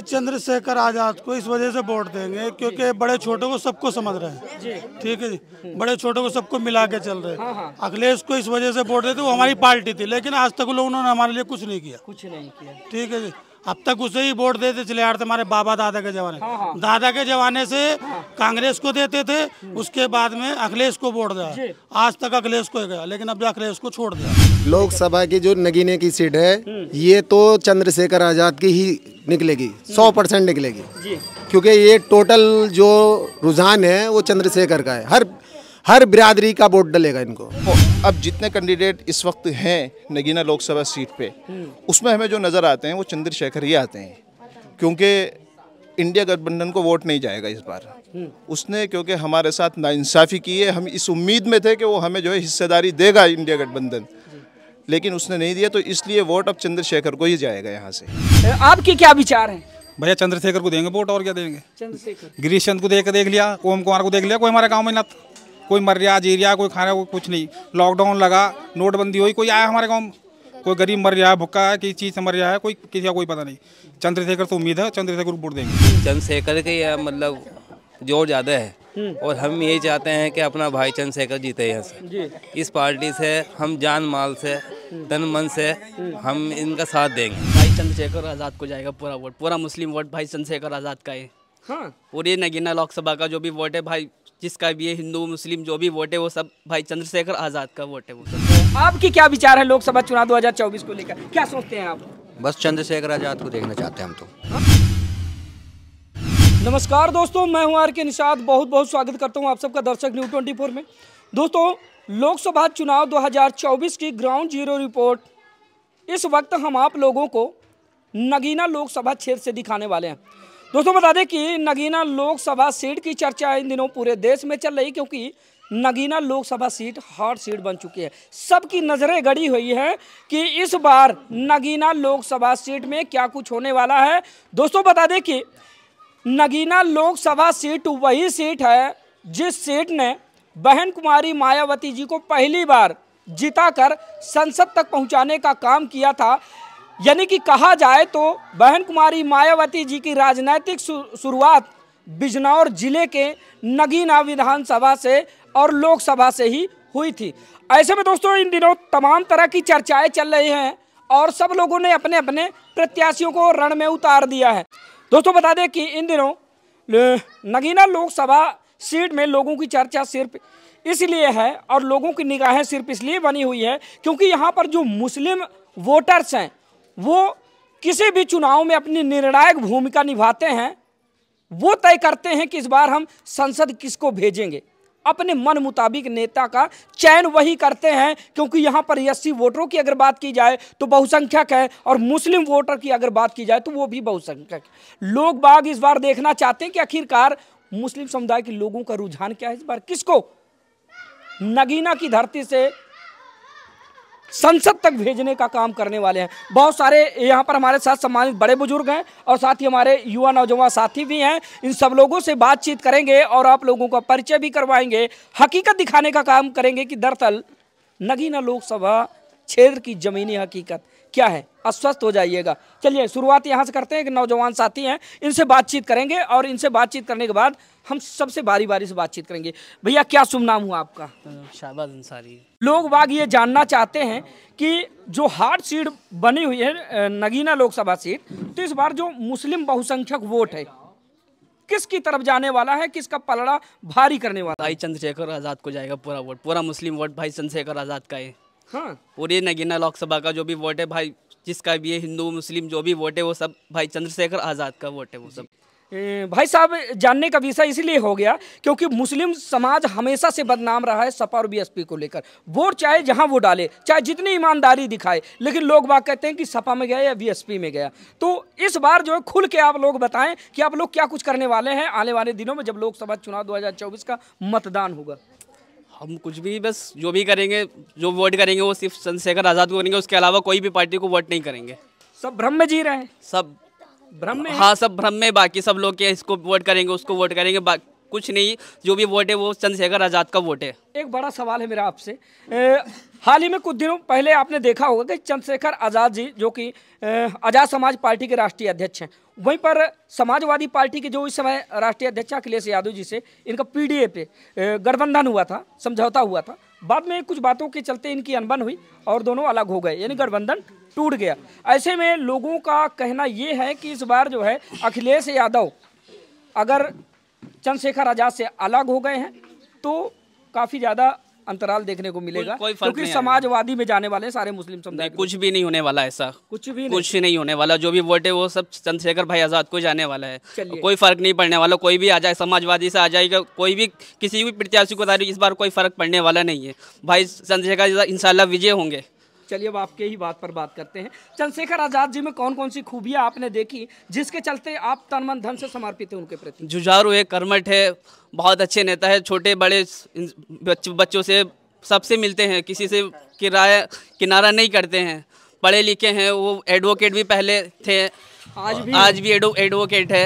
चंद्रशेखर आजाद को इस वजह से वोट देंगे क्योंकि बड़े छोटे को सबको समझ रहे हैं ठीक है जी बड़े छोटे को सबको मिला के चल रहे हैं हाँ हाँ। अखिलेश को इस वजह से वोट देते वो हमारी पार्टी थी लेकिन आज तक उन्होंने हमारे लिए कुछ नहीं किया कुछ नहीं किया ठीक है जी अब तक उसे ही वोट देते चले आ रहे हमारे बाबा दादा के जमाने हाँ हाँ। दादा के जमाने से हाँ। कांग्रेस को देते थे उसके बाद में अखिलेश को वोट दिया आज तक अखिलेश को गया लेकिन अब अखिलेश को छोड़ दिया लोकसभा की जो नगीने की सीट है हम्म। ये तो चंद्रशेखर आजाद की ही निकलेगी हम्म। सौ परसेंट निकलेगी क्योंकि ये टोटल जो रुझान है वो चंद्रशेखर का है हर हर बिरादरी का वोट डलेगा इनको अब जितने कैंडिडेट इस वक्त हैं नगीना लोकसभा सीट पे हम्म। उसमें हमें जो नज़र आते हैं वो चंद्रशेखर ही आते हैं क्योंकि इंडिया गठबंधन को वोट नहीं जाएगा इस बार हम्म। उसने क्योंकि हमारे साथ नाइंसाफ़ी की है हम इस उम्मीद में थे कि वो हमें जो है हिस्सेदारी देगा इंडिया गठबंधन लेकिन उसने नहीं दिया तो इसलिए वोट अब चंद्रशेखर को ही जाएगा यहाँ से आपके क्या विचार हैं भैया चंद्रशेखर को देंगे वोट और क्या देंगे चंद्रशेखर गिरीश चंद को देख देख लिया ओम कुमार को देख लिया कोई हमारे गाँव में ना कोई मर रहा जी रहा कोई खाना कोई कुछ नहीं लॉकडाउन लगा नोटबंदी हुई कोई आया हमारे गाँव कोई गरीब मर रहा है भुक्का है किसी चीज़ से मर रहा है कोई किसी का कोई पता नहीं चंद्रशेखर से उम्मीद है चंद्रशेखर वोट देंगे चंद्रशेखर के यह मतलब जोर ज़्यादा है हम्म। और हम यही चाहते हैं कि अपना भाई चंद्रशेखर जीते यहाँ से जी। इस पार्टी से हम जान माल से तन हम्म। मन से हम्म। हम इनका साथ देंगे भाई चंद्रशेखर आज़ाद को जाएगा पूरा वोट पूरा मुस्लिम वोट भाई चंद्रशेखर आज़ाद का है हाँ और ये नगीना लोकसभा का जो भी वोट है भाई जिसका भी है हिंदू मुस्लिम जो भी वोट है वो सब भाई चंद्रशेखर आज़ाद का वोट है वो सब आपकी क्या विचार है लोकसभा चुनाव 2024 को लेकर क्या सोचते हैं आप बस चंद्रशेखर आज़ाद को देखना चाहते हैं हम तो हाँ। नमस्कार दोस्तों मैं हूं आर के निषाद बहुत बहुत स्वागत करता हूं आप सबका दर्शक न्यूज ट्वेंटी में दोस्तों लोकसभा चुनाव 2024 की ग्राउंड जीरो रिपोर्ट इस वक्त हम आप लोगों को नगीना लोकसभा क्षेत्र से दिखाने वाले हैं दोस्तों बता दें कि नगीना लोकसभा सीट की चर्चा इन दिनों पूरे देश में चल रही क्योंकि Nagina Lok Sabha seat hot seat बन चुकी है सबकी नज़रें गड़ी हुई हैं कि इस बार नगीना लोकसभा सीट में क्या कुछ होने वाला है दोस्तों बता दें कि नगीना लोकसभा सीट वही सीट है जिस सीट ने बहन कुमारी मायावती जी को पहली बार जिताकर संसद तक पहुंचाने का काम किया था यानी कि कहा जाए तो बहन कुमारी मायावती जी की राजनैतिक शुरुआत बिजनौर जिले के नगीना विधानसभा से और लोकसभा से ही हुई थी ऐसे में दोस्तों इन दिनों तमाम तरह की चर्चाएं चल रही हैं और सब लोगों ने अपने अपने प्रत्याशियों को रण में उतार दिया है दोस्तों बता दें कि इन दिनों नगीना लोकसभा सीट में लोगों की चर्चा सिर्फ इसलिए है और लोगों की निगाहें सिर्फ इसलिए बनी हुई है क्योंकि यहाँ पर जो मुस्लिम वोटर्स हैं वो किसी भी चुनाव में अपनी निर्णायक भूमिका निभाते हैं वो तय करते हैं कि इस बार हम संसद किसको भेजेंगे अपने मन मुताबिक नेता का चयन वही करते हैं क्योंकि यहाँ पर एससी वोटरों की अगर बात की जाए तो बहुसंख्यक है और मुस्लिम वोटर की अगर बात की जाए तो वो भी बहुसंख्यक लोग बाग इस बार देखना चाहते हैं कि आखिरकार मुस्लिम समुदाय के लोगों का रुझान क्या है इस बार किसको नगीना की धरती से संसद तक भेजने का काम करने वाले हैं बहुत सारे यहाँ पर हमारे साथ सम्मानित बड़े बुजुर्ग हैं और साथ ही हमारे युवा नौजवान साथी भी हैं इन सब लोगों से बातचीत करेंगे और आप लोगों का परिचय भी करवाएंगे हकीकत दिखाने का काम करेंगे कि दरअसल नगीना लोकसभा क्षेत्र की ज़मीनी हकीकत क्या है अस्वस्थ हो जाइएगा चलिए शुरुआत यहाँ से करते हैं कि नौजवान साथी हैं इनसे बातचीत करेंगे और इनसे बातचीत करने के बाद हम सबसे बारी बारी से बातचीत करेंगे भैया क्या शुभ नाम हुआ आपका शाहबाज अंसारी लोग बाग ये जानना चाहते हैं कि जो हार्ड सीट बनी हुई है नगीना लोकसभा सीट तो इस बार जो मुस्लिम बहुसंख्यक वोट है किसकी तरफ जाने वाला है किसका पलड़ा भारी करने वाला भाई चंद्रशेखर आज़ाद को जाएगा पूरा वोट पूरा मुस्लिम वोट भाई चंद्रशेखर आज़ाद का है हाँ पूरी नगीना लोकसभा का जो भी वोट है भाई जिसका भी है हिंदू मुस्लिम जो भी वोट है वो सब भाई चंद्रशेखर आज़ाद का वोट है वो सब भाई साहब जानने का विषय इसलिए हो गया क्योंकि मुस्लिम समाज हमेशा से बदनाम रहा है सपा और बीएसपी को लेकर वोट चाहे जहां वो डाले चाहे जितनी ईमानदारी दिखाए लेकिन लोग बात कहते हैं कि सपा में गया या बीएसपी में गया तो इस बार जो है खुल के आप लोग बताएं कि आप लोग क्या कुछ करने वाले हैं आने वाले दिनों में जब लोकसभा चुनाव दो का मतदान होगा हम कुछ भी बस जो भी करेंगे जो वोट करेंगे वो सिर्फ चंद्रशेखर आज़ाद को करेंगे उसके अलावा कोई भी पार्टी को वोट नहीं करेंगे सब भ्रम में जी रहे हैं सब भ्रम में हाँ सब भ्रम में बाकी सब लोग के इसको वोट करेंगे उसको वोट करेंगे कुछ नहीं जो भी वोट है वो चंद्रशेखर आज़ाद का वोट है एक बड़ा सवाल है मेरा आपसे हाल ही में कुछ दिनों पहले आपने देखा होगा कि चंद्रशेखर आज़ाद जी जो कि आज़ाद समाज पार्टी के राष्ट्रीय अध्यक्ष हैं वहीं पर समाजवादी पार्टी के जो इस समय राष्ट्रीय अध्यक्ष अखिलेश यादव जी से इनका पीडीए पे गठबंधन हुआ था समझौता हुआ था बाद में कुछ बातों के चलते इनकी अनबन हुई और दोनों अलग हो गए यानी गठबंधन टूट गया ऐसे में लोगों का कहना ये है कि इस बार जो है अखिलेश यादव अगर चंद्रशेखर आजाद से अलग हो गए हैं तो काफ़ी ज़्यादा अंतराल देखने को मिलेगा कोई क्योंकि समाजवादी में जाने वाले सारे मुस्लिम समुदाय कुछ भी नहीं होने वाला ऐसा कुछ भी कुछ नहीं होने वाला जो भी वोट है वो सब चंद्रशेखर भाई आजाद को जाने वाला है कोई फर्क नहीं पड़ने वाला कोई भी आ जाए समाजवादी से आ जाएगा कोई भी किसी भी प्रत्याशी को इस बार कोई फर्क पड़ने वाला नहीं है भाई चंद्रशेखर आजाद विजय होंगे चलिए अब आपके ही बात पर बात करते हैं चंद्रशेखर आज़ाद जी में कौन कौन सी खूबियाँ आपने देखी जिसके चलते आप तन मन धन से समर्पित हैं उनके प्रति जुझारू है कर्मठ है बहुत अच्छे नेता है छोटे बड़े बच्चों से सबसे मिलते हैं किसी से किराया किनारा नहीं करते हैं पढ़े लिखे हैं वो एडवोकेट भी पहले थे आज भी आज भी एडो एडवोकेट है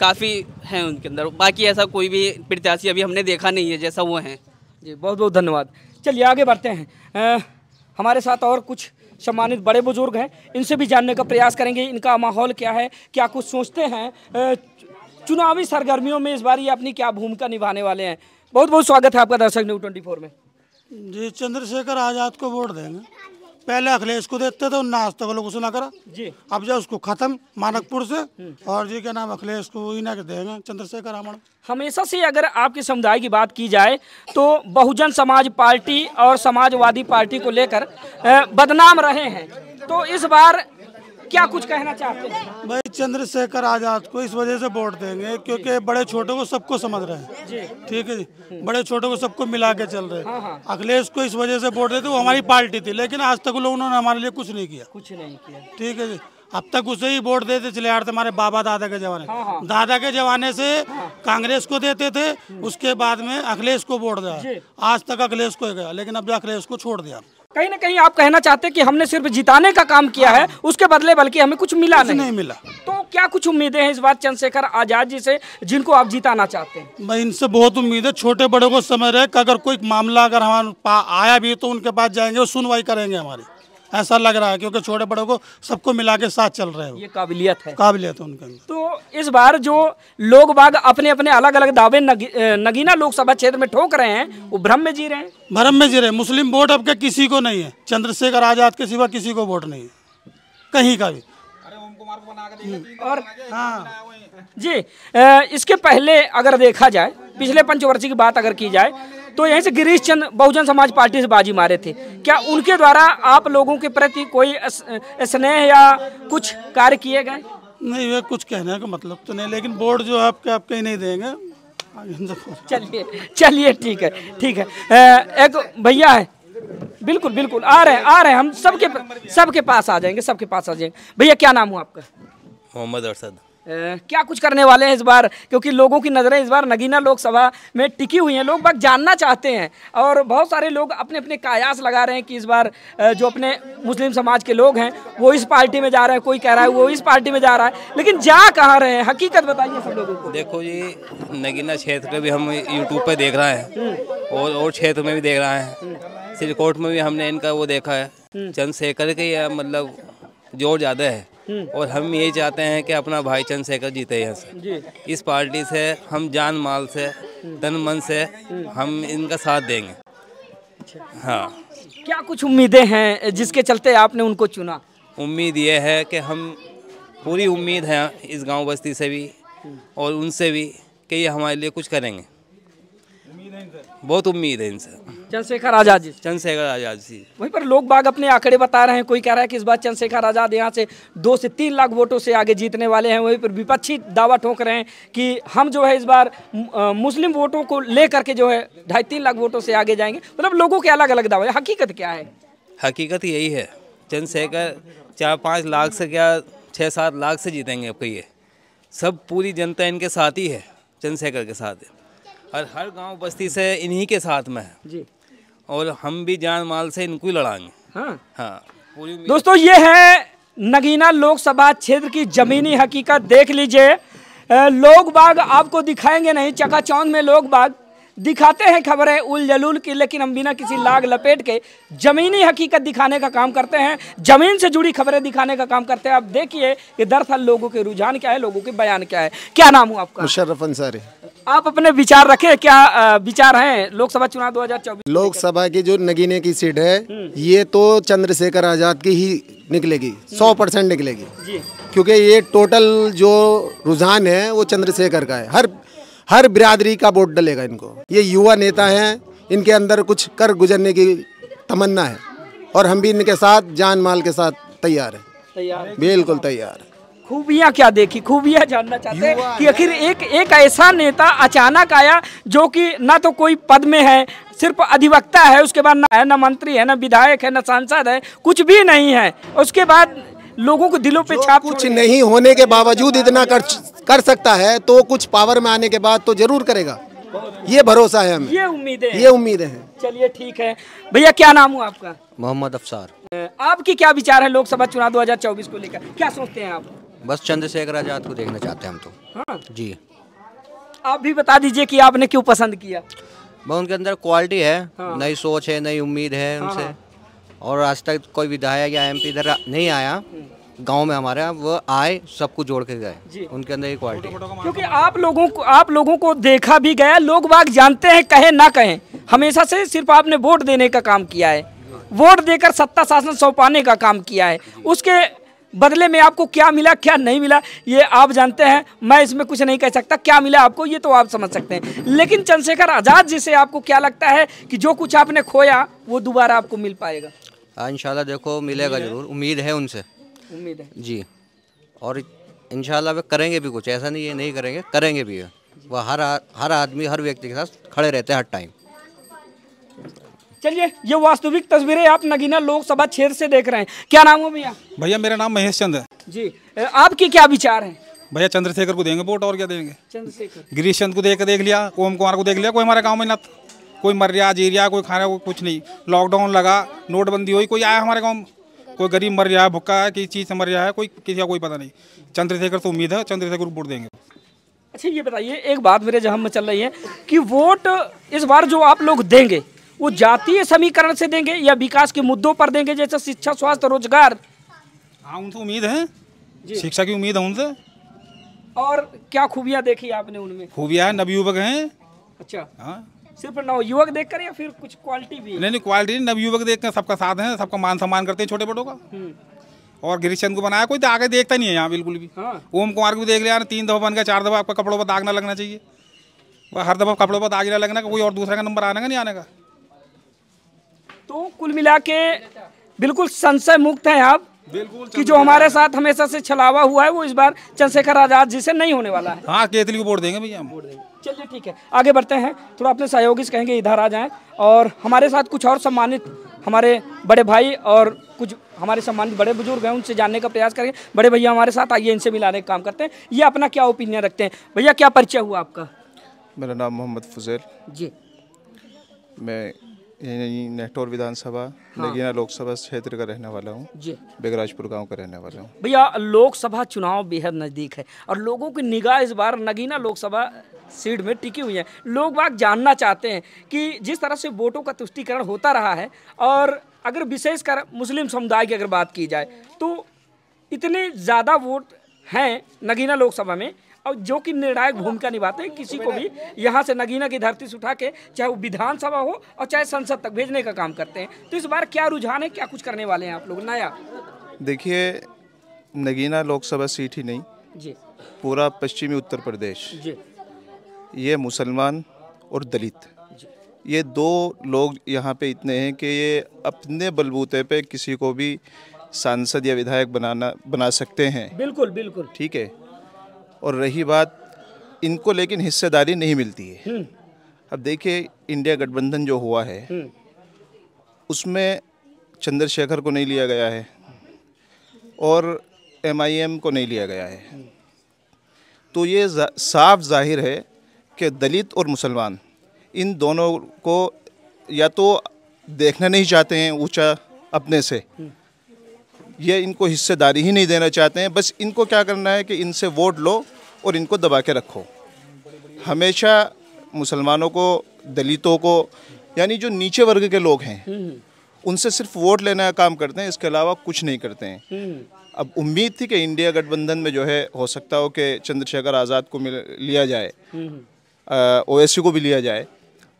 काफ़ी हैं उनके अंदर बाकी ऐसा कोई भी प्रत्याशी अभी हमने देखा नहीं है जैसा वो हैं जी बहुत बहुत धन्यवाद चलिए आगे बढ़ते हैं आ... हमारे साथ और कुछ सम्मानित बड़े बुजुर्ग हैं इनसे भी जानने का प्रयास करेंगे इनका माहौल क्या है क्या कुछ सोचते हैं चुनावी सरगर्मियों में इस बार ये अपनी क्या भूमिका निभाने वाले हैं बहुत बहुत स्वागत है आपका दर्शक न्यूज ट्वेंटी में जी चंद्रशेखर आज़ाद को वोट देंगे पहले अखिलेश को देते थे ना आज तक लोग करा जी अब जो उसको खत्म मानकपुर से हम्म। और जी के नाम अखिलेश को इना के देंगे चंद्रशेखर रामण हमेशा से अगर आपके समुदाय की बात की जाए तो बहुजन समाज पार्टी और समाजवादी पार्टी को लेकर बदनाम रहे हैं तो इस बार क्या कुछ कहना चाहते हैं भाई चंद्रशेखर आजाद को इस वजह से वोट देंगे क्योंकि बड़े छोटे को सबको समझ रहे हैं ठीक है जी बड़े छोटे को सबको मिला के चल रहे हैं हाँ, हाँ। अखिलेश को इस वजह से वोट देते वो हमारी पार्टी थी लेकिन आज तक लोग उन्होंने हमारे लिए कुछ नहीं किया कुछ नहीं किया ठीक है जी अब तक उसे ही वोट देते चले आ रहे थे हमारे बाबा दादा के जमाने हाँ हाँ। दादा के जमाने से हाँ। कांग्रेस को देते थे उसके बाद में अखिलेश को वोट दिया आज तक अखिलेश को गया लेकिन अब अखिलेश को छोड़ दिया कहीं ना कहीं आप कहना चाहते हैं कि हमने सिर्फ जिताने का काम किया है हाँ। उसके बदले बल्कि हमें कुछ मिला नहीं, नहीं मिला तो क्या कुछ उम्मीदें हैं इस बार चंद्रशेखर आजाद जी से जिनको आप जिताना चाहते हैं मैं इनसे बहुत उम्मीद है छोटे बड़े को समझ रहे अगर कोई मामला अगर हमारे पास आया भी तो उनके पास जाएंगे और सुनवाई करेंगे हमारी ऐसा लग रहा है क्योंकि छोटे बड़ों को सबको मिला के साथ चल रहे हो ये काबिलियत है काबिलियत है उनके तो इस बार जो लोग बाग अपने अपने अलग अलग दावे नगी, नगीना लोकसभा क्षेत्र में ठोक रहे हैं वो भ्रम में जी रहे हैं भ्रम में जी रहे मुस्लिम वोट अब के किसी को नहीं है चंद्रशेखर आजाद के सिवा किसी को वोट नहीं है कहीं का भी और हाँ जी इसके पहले अगर देखा जाए पिछले पंचवर्षीय की बात अगर की जाए तो यहीं से गिरीश चंद्र बहुजन समाज पार्टी से बाजी मारे थे क्या उनके द्वारा आप लोगों के प्रति कोई स्नेह या कुछ कार्य किए गए नहीं वे कुछ कहने का मतलब तो नहीं लेकिन बोर्ड जो आपके आप कहीं नहीं देंगे चलिए चलिए ठीक है ठीक है एक भैया है बिल्कुल बिल्कुल आ रहे हैं आ रहे हैं हम सबके सबके पास आ जाएंगे सबके पास आ जाएंगे भैया क्या नाम हुआ आपका मोहम्मद अरसद क्या कुछ करने वाले हैं इस बार क्योंकि लोगों की नज़रें इस बार नगीना लोकसभा में टिकी हुई हैं लोग बस जानना चाहते हैं और बहुत सारे लोग अपने अपने कायास लगा रहे हैं कि इस बार जो अपने मुस्लिम समाज के लोग हैं वो इस पार्टी में जा रहे हैं कोई कह रहा है वो इस पार्टी में जा रहा है लेकिन जा कहाँ रहे हैं हकीकत बताइए सब लोगों को देखो जी नगीना क्षेत्र में भी हम यूट्यूब पर देख रहे हैं हम्म। और और क्षेत्र में भी देख रहे हैं हम्म। सिलकोट में भी हमने इनका वो देखा है हम्म। चंद्रशेखर के मतलब जोर ज़्यादा है हम्म। और हम यही चाहते हैं कि अपना भाई चंद्रशेखर जीते यहाँ से इस पार्टी से हम जान माल से हम्म। धन मन से हम्म। हम इनका साथ देंगे अच्छा। हाँ क्या कुछ उम्मीदें हैं जिसके चलते आपने उनको चुना उम्मीद ये है कि हम पूरी उम्मीद है इस गांव बस्ती से भी और उनसे भी कि ये हमारे लिए कुछ करेंगे बहुत उम्मीद है इनसे चंद्रशेखर आजाद जी चंद्रशेखर आजाद जी वहीं पर लोग बाग अपने आंकड़े बता रहे हैं कोई कह रहा है कि इस बार चंद्रशेखर आजाद यहाँ से दो से तीन लाख वोटों से आगे जीतने वाले हैं वहीं पर विपक्षी दावा ठोक रहे हैं कि हम जो है इस बार मुस्लिम वोटों को लेकर के जो है ढाई तीन लाख वोटों से आगे जाएंगे मतलब लोगों के अलग अलग दावा हकीकत क्या है हकीकत यही है चंद्रशेखर चार पाँच लाख से क्या छः सात लाख से जीतेंगे आपको ये सब पूरी जनता इनके साथ ही है चंद्रशेखर के साथ है हर हर गांव बस्ती से इन्हीं के साथ में है जी और हम भी जान माल से इनको ही लड़ाएंगे हाँ हाँ दोस्तों ये है नगीना लोकसभा क्षेत्र की जमीनी हकीकत देख लीजिए लोग बाग आपको दिखाएंगे नहीं चकाचौंध में लोग बाग दिखाते हैं खबरें उल जलूल की लेकिन हम बिना किसी लाग लपेट के ज़मीनी हकीकत दिखाने का काम करते हैं ज़मीन से जुड़ी खबरें दिखाने का काम करते हैं आप देखिए कि दरअसल लोगों के रुझान क्या है लोगों के बयान क्या है क्या नाम हुआ आपका मुशर्रफ अंसारी आप अपने विचार रखे क्या विचार हैं लोकसभा चुनाव दो लोकसभा की जो नगीने की सीट है हम्म। ये तो चंद्रशेखर आजाद की ही निकलेगी हम्म। सौ परसेंट निकलेगी क्योंकि ये टोटल जो रुझान है वो चंद्रशेखर का है हर हर बिरादरी का वोट डलेगा इनको ये युवा नेता हैं इनके अंदर कुछ कर गुजरने की तमन्ना है और हम भी इनके साथ जान माल के साथ तैयार हैं बिल्कुल तैयार है खूबियाँ क्या देखी खूबियाँ जानना चाहते हैं कि आखिर एक एक ऐसा नेता अचानक आया जो कि ना तो कोई पद में है सिर्फ अधिवक्ता है उसके बाद ना है ना मंत्री है ना विधायक है ना सांसद है कुछ भी नहीं है उसके बाद लोगों को दिलों पे छाप कुछ नहीं होने के बावजूद इतना कर कर सकता है तो कुछ पावर में आने के बाद तो जरूर करेगा ये भरोसा है हमें ये उम्मीद है ये उम्मीद है चलिए ठीक है भैया क्या नाम हुआ आपका मोहम्मद अफसार आपकी क्या विचार है लोकसभा चुनाव 2024 को लेकर क्या सोचते हैं आप बस चंद्रशेखर आजाद को देखना चाहते हैं हम तो हाँ? जी आप भी बता दीजिए कि आपने क्यों पसंद किया भाई उनके अंदर क्वालिटी है हाँ। नई सोच है नई उम्मीद है हाँ, उनसे हाँ। और आज तक कोई विधायक या एमपी इधर नहीं आया हम्म। गांव में हमारे यहाँ वो आए सबको जोड़ के गए उनके अंदर ये क्वालिटी क्योंकि आप लोगों को आप लोगों को देखा भी गया लोग बाग जानते हैं कहें ना कहें हमेशा से सिर्फ आपने वोट देने का काम किया है वोट देकर सत्ता शासन सौंपाने का काम किया है उसके बदले में आपको क्या मिला क्या नहीं मिला ये आप जानते हैं मैं इसमें कुछ नहीं कह सकता क्या मिला आपको ये तो आप समझ सकते हैं लेकिन चंद्रशेखर आज़ाद जी से आपको क्या लगता है कि जो कुछ आपने खोया वो दोबारा आपको मिल पाएगा हाँ, इन देखो मिलेगा जरूर उम्मीद है उनसे उम्मीद है जी और इन वे करेंगे भी कुछ ऐसा नहीं ये नहीं करेंगे करेंगे भी वह हर हर आदमी हर व्यक्ति के साथ खड़े रहते हैं हर टाइम चलिए ये वास्तविक तस्वीरें आप नगीना लोकसभा क्षेत्र से देख रहे हैं क्या नाम हो भैया भैया मेरा नाम महेश चंद है जी आपके क्या विचार हैं भैया चंद्रशेखर को देंगे वोट और क्या देंगे चंद्रशेखर गिरीश चंद को देख देख लिया ओम कुमार को देख लिया कोई हमारे गाँव में ना कोई मर्रिया जीरिया कोई खाना कुछ नहीं लॉकडाउन लगा नोटबंदी हुई कोई आया हमारे गाँव में कोई गरीब मर जाए भुक्का है किसी चीज़ से मर जाए कोई किसी का कोई पता नहीं चंद्रशेखर से उम्मीद है चंद्रशेखर वोट देंगे अच्छा ये बताइए एक बात मेरे जहन में चल रही है कि वोट इस बार जो आप लोग देंगे वो जातीय समीकरण से देंगे या विकास के मुद्दों पर देंगे जैसे शिक्षा स्वास्थ्य रोजगार हाँ उनसे उम्मीद है शिक्षा की उम्मीद है उनसे और क्या खूबियाँ देखी आपने उनमें खूबियाँ नवयुवक हैं अच्छा हाँ सिर्फ नवयुवक देख कर या फिर कुछ क्वालिटी भी नहीं नहीं क्वालिटी नवयुवक देख कर सबका साथ है सबका मान सम्मान करते हैं छोटे बड़ों का हम्म। और गिरीश चंद को बनाया कोई तो आगे देखता नहीं है यहाँ बिल्कुल भी हाँ। ओम कुमार को भी देख लिया ना तीन दफा बन गया चार दफा आपका कपड़ों पर दाग ना लगना चाहिए हर दफा कपड़ों पर दाग ना लगना कोई और दूसरा का नंबर आने का नहीं आने का तो कुल मिला के बिल्कुल संशय मुक्त हैं आप कि जो हमारे साथ हमेशा से छलावा हुआ है वो इस बार चंद्रशेखर आजाद जी से नहीं होने वाला है हाँ केतली को वोट देंगे भैया चलिए ठीक है आगे बढ़ते हैं थोड़ा अपने सहयोगी से कहेंगे इधर आ जाएं और हमारे साथ कुछ और सम्मानित हमारे बड़े भाई और कुछ हमारे सम्मानित बड़े बुजुर्ग हैं उनसे जानने का प्रयास करेंगे बड़े भैया हमारे साथ आइए इनसे मिलाने का काम करते हैं ये अपना क्या ओपिनियन रखते हैं भैया क्या परिचय हुआ आपका मेरा नाम मोहम्मद फजैल जी मैं नेहटोर विधानसभा हाँ। नगीना लोकसभा क्षेत्र का रहने वाला हूँ बेगराजपुर गांव का रहने वाला हूँ भैया लोकसभा चुनाव बेहद नज़दीक है और लोगों की निगाह इस बार नगीना लोकसभा सीट में टिकी हुई है लोग बाग जानना चाहते हैं कि जिस तरह से वोटों का तुष्टिकरण होता रहा है और अगर विशेषकर मुस्लिम समुदाय की अगर बात की जाए तो इतने ज़्यादा वोट हैं नगीना लोकसभा में और जो कि निर्णायक भूमिका निभाते हैं किसी को भी यहाँ से नगीना की धरती से उठा के चाहे वो विधानसभा हो और चाहे संसद तक भेजने का काम करते हैं तो इस बार क्या रुझान है क्या कुछ करने वाले हैं आप लोग नया देखिए नगीना लोकसभा सीट ही नहीं जी पूरा पश्चिमी उत्तर प्रदेश जी ये मुसलमान और दलित ये दो लोग यहाँ पे इतने हैं कि ये अपने बलबूते पे किसी को भी सांसद या विधायक बनाना बना सकते हैं बिल्कुल बिल्कुल ठीक है और रही बात इनको लेकिन हिस्सेदारी नहीं मिलती है हम्म। अब देखिए इंडिया गठबंधन जो हुआ है हम्म। उसमें चंद्रशेखर को नहीं लिया गया है और एमआईएम को नहीं लिया गया है हम्म। तो ये जा, साफ जाहिर है कि दलित और मुसलमान इन दोनों को या तो देखना नहीं चाहते हैं ऊंचा अपने से ये इनको हिस्सेदारी ही नहीं देना चाहते हैं बस इनको क्या करना है कि इनसे वोट लो और इनको दबा के रखो हमेशा मुसलमानों को दलितों को यानी जो नीचे वर्ग के लोग हैं हम्म। उनसे सिर्फ वोट लेने का काम करते हैं इसके अलावा कुछ नहीं करते हैं हम्म। अब उम्मीद थी कि इंडिया गठबंधन में जो है हो सकता हो कि चंद्रशेखर आज़ाद को मिल लिया जाए हम्म। ओएससी को भी लिया जाए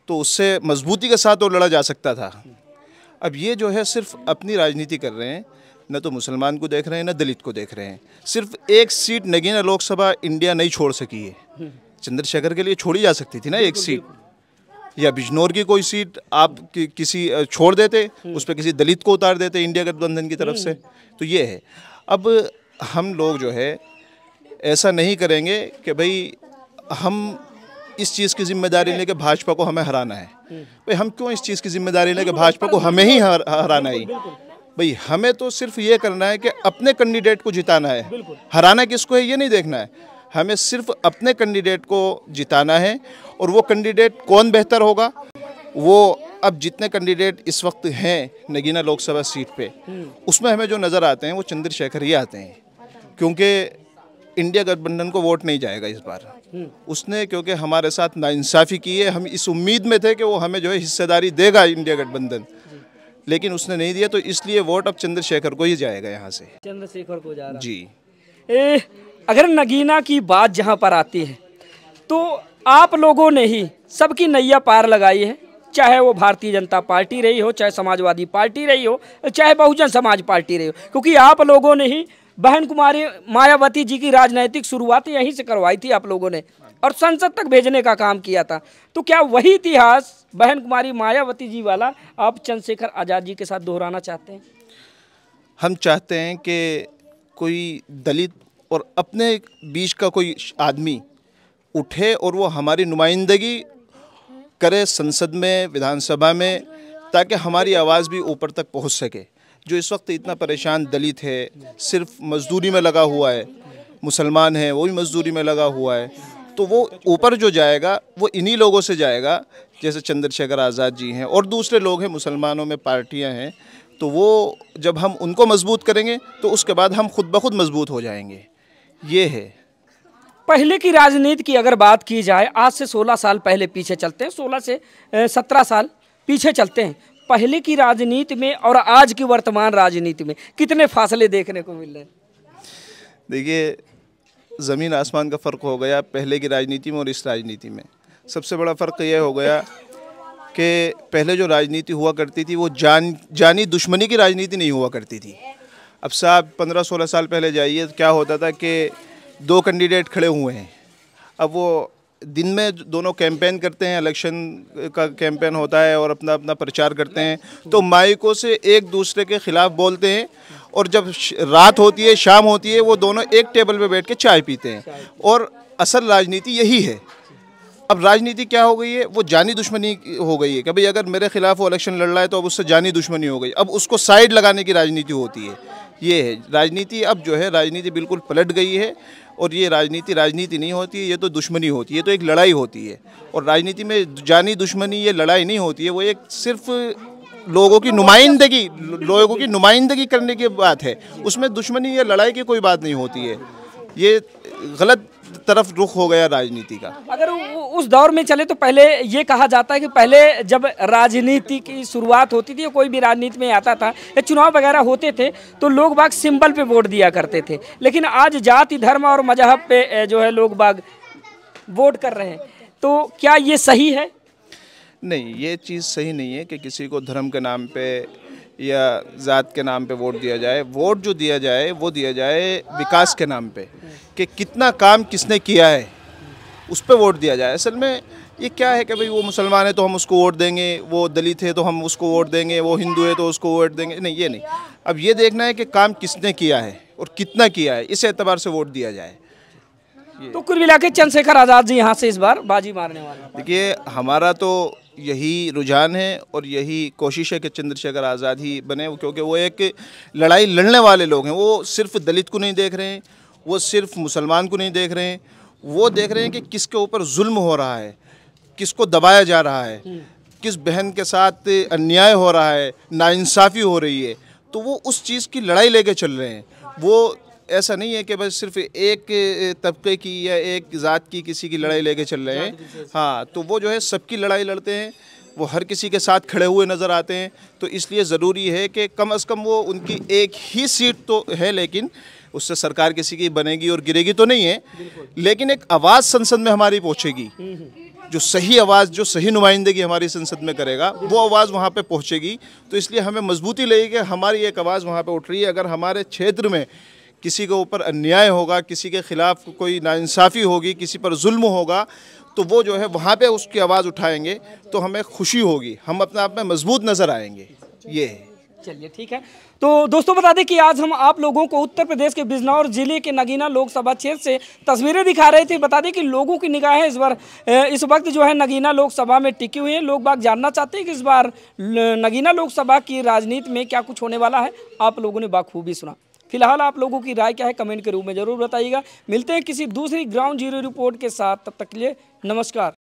तो उससे मजबूती के साथ वो लड़ा जा सकता था अब ये जो है सिर्फ अपनी राजनीति कर रहे हैं न तो मुसलमान को देख रहे हैं न दलित को देख रहे हैं सिर्फ एक सीट नगीना लोकसभा इंडिया नहीं छोड़ सकी है चंद्रशेखर के लिए छोड़ी जा सकती थी ना एक सीट या बिजनौर की कोई सीट आप कि, किसी छोड़ देते हम्म। उस पर किसी दलित को उतार देते इंडिया गठबंधन की तरफ से हम्म। तो ये है अब हम लोग जो है ऐसा नहीं करेंगे कि भाई हम इस चीज़ की जिम्मेदारी लें कि भाजपा को हमें हराना है हम्म। भाई हम क्यों इस चीज़ की जिम्मेदारी लें कि भाजपा को हमें ही हराना है भाई हमें तो सिर्फ ये करना है कि अपने कैंडिडेट को जिताना है हराना किसको है ये नहीं देखना है हमें सिर्फ अपने कैंडिडेट को जिताना है और वो कैंडिडेट कौन बेहतर होगा वो अब जितने कैंडिडेट इस वक्त हैं नगीना लोकसभा सीट पे हम्म। उसमें हमें जो नज़र आते हैं वो चंद्रशेखर ही आते हैं क्योंकि इंडिया गठबंधन को वोट नहीं जाएगा इस बार हम्म। उसने क्योंकि हमारे साथ नाइंसाफ़ी की है हम इस उम्मीद में थे कि वो हमें जो है हिस्सेदारी देगा इंडिया गठबंधन लेकिन उसने नहीं दिया तो इसलिए वोट अब चंद्रशेखर को ही जाएगा यहाँ से चंद्रशेखर को जा रहा जी ए, अगर नगीना की बात जहाँ पर आती है तो आप लोगों ने ही सबकी नैया पार लगाई है चाहे वो भारतीय जनता पार्टी रही हो चाहे समाजवादी पार्टी रही हो चाहे बहुजन समाज पार्टी रही हो क्योंकि आप लोगों ने ही बहन कुमारी मायावती जी की राजनैतिक शुरुआत यहीं से करवाई थी आप लोगों ने और संसद तक भेजने का काम किया था तो क्या वही इतिहास बहन कुमारी मायावती जी वाला आप चंद्रशेखर आज़ाद जी के साथ दोहराना चाहते हैं हम चाहते हैं कि कोई दलित और अपने बीच का कोई आदमी उठे और वो हमारी नुमाइंदगी करे संसद में विधानसभा में ताकि हमारी आवाज़ भी ऊपर तक पहुंच सके जो इस वक्त इतना परेशान दलित है सिर्फ मजदूरी में लगा हुआ है मुसलमान है वो भी मजदूरी में लगा हुआ है तो वो ऊपर जो जाएगा वो इन्हीं लोगों से जाएगा जैसे चंद्रशेखर आज़ाद जी हैं और दूसरे लोग हैं मुसलमानों में पार्टियां हैं तो वो जब हम उनको मजबूत करेंगे तो उसके बाद हम खुद ब खुद मजबूत हो जाएंगे ये है पहले की राजनीति की अगर बात की जाए आज से 16 साल पहले पीछे चलते हैं 16 से 17 साल पीछे चलते हैं पहले की राजनीति में और आज की वर्तमान राजनीति में कितने फासले देखने को मिल रहे हैं देखिए ज़मीन आसमान का फ़र्क हो गया पहले की राजनीति में और इस राजनीति में सबसे बड़ा फ़र्क यह हो गया कि पहले जो राजनीति हुआ करती थी वो जान जानी दुश्मनी की राजनीति नहीं हुआ करती थी अब साहब पंद्रह सोलह साल पहले जाइए तो क्या होता था कि दो कैंडिडेट खड़े हुए हैं अब वो दिन में दोनों कैंपेन करते हैं इलेक्शन का कैंपेन होता है और अपना अपना प्रचार करते हैं तो माइकों से एक दूसरे के ख़िलाफ़ बोलते हैं और जब रात होती है शाम होती है वो दोनों एक टेबल पे बैठ के चाय पीते हैं और असल राजनीति यही है अब राजनीति क्या हो गई है वो जानी दुश्मनी हो गई है कि भाई अगर मेरे खिलाफ वो इलेक्शन लड़ रहा है तो अब उससे जानी दुश्मनी हो गई अब उसको साइड लगाने की राजनीति होती है ये है राजनीति अब जो है राजनीति बिल्कुल पलट गई है और ये राजनीति राजनीति नहीं होती है ये तो दुश्मनी होती है ये तो एक लड़ाई होती है और राजनीति में जानी दुश्मनी ये लड़ाई नहीं होती है वो एक सिर्फ लोगों की नुमाइंदगी लोगों की नुमाइंदगी करने की बात है उसमें दुश्मनी या लड़ाई की कोई बात नहीं होती है ये गलत तरफ रुख हो गया राजनीति का अगर उस दौर में चले तो पहले ये कहा जाता है कि पहले जब राजनीति की शुरुआत होती थी कोई भी राजनीति में आता था या चुनाव वगैरह होते थे तो लोग बाग सिंबल पे वोट दिया करते थे लेकिन आज जाति धर्म और मजहब पे जो है लोग बाग वोट कर रहे हैं तो क्या ये सही है नहीं ये चीज़ सही नहीं है कि किसी को धर्म के नाम पे या ज़ात के नाम पे वोट दिया जाए वोट जो दिया जाए वो दिया जाए विकास के नाम पे कि कितना काम किसने किया है उस पर वोट दिया जाए असल में ये क्या है कि भाई वो मुसलमान है तो हम उसको वोट देंगे वो दलित है तो हम उसको वोट देंगे वो हिंदू है तो उसको वोट देंगे नहीं ये नहीं अब ये देखना है कि काम किसने किया है और कितना किया है इस एतबार से वोट दिया जाए तो कुल मिला के चंद्रशेखर आज़ाद जी यहाँ से इस बार बाजी मारने वाले देखिए हमारा तो यही रुझान है और यही कोशिश है कि चंद्रशेखर आज़ाद ही बने क्योंकि वो एक लड़ाई लड़ने वाले लोग हैं वो सिर्फ दलित को नहीं देख रहे हैं वो सिर्फ मुसलमान को नहीं देख रहे हैं वो देख रहे हैं कि किसके ऊपर जुल्म हो रहा है किसको दबाया जा रहा है हम्म। किस बहन के साथ अन्याय हो रहा है नाइंसाफ़ी हो रही है तो वो उस चीज़ की लड़ाई लेके चल रहे हैं वो ऐसा नहीं है कि बस सिर्फ एक तबके की या एक ज़ात की किसी की लड़ाई लेके चल रहे हैं हाँ तो वो जो है सबकी लड़ाई लड़ते हैं वो हर किसी के साथ खड़े हुए नज़र आते हैं तो इसलिए ज़रूरी है कि कम अज़ कम वो उनकी एक ही सीट तो है लेकिन उससे सरकार किसी की बनेगी और गिरेगी तो नहीं है लेकिन एक आवाज़ संसद में हमारी पहुँचेगी हम्म, हम्म। जो सही आवाज़ जो सही नुमाइंदगी हमारी संसद में करेगा वो आवाज़ वहाँ पे पहुँचेगी तो इसलिए हमें मजबूती लगेगी हमारी एक आवाज़ वहाँ पे उठ रही है अगर हमारे क्षेत्र में किसी के ऊपर अन्याय होगा किसी के ख़िलाफ़ कोई नाइंसाफ़ी होगी किसी पर जुल्म होगा तो वो जो है वहाँ पे उसकी आवाज़ उठाएंगे तो हमें खुशी होगी हम अपने आप में मजबूत नज़र आएंगे ये है चलिए ठीक है तो दोस्तों बता दें कि आज हम आप लोगों को उत्तर प्रदेश के बिजनौर जिले के नगीना लोकसभा क्षेत्र से तस्वीरें दिखा रहे थे बता दें कि लोगों की निगाहें इस बार इस वक्त जो है नगीना लोकसभा में टिकी हुई हैं लोग बाग जानना चाहते हैं कि इस बार नगीना लोकसभा की राजनीति में क्या कुछ होने वाला है आप लोगों ने बाखूबी सुना फिलहाल आप लोगों की राय क्या है कमेंट के रूप में ज़रूर बताइएगा मिलते हैं किसी दूसरी ग्राउंड जीरो रिपोर्ट के साथ तब तक के लिए नमस्कार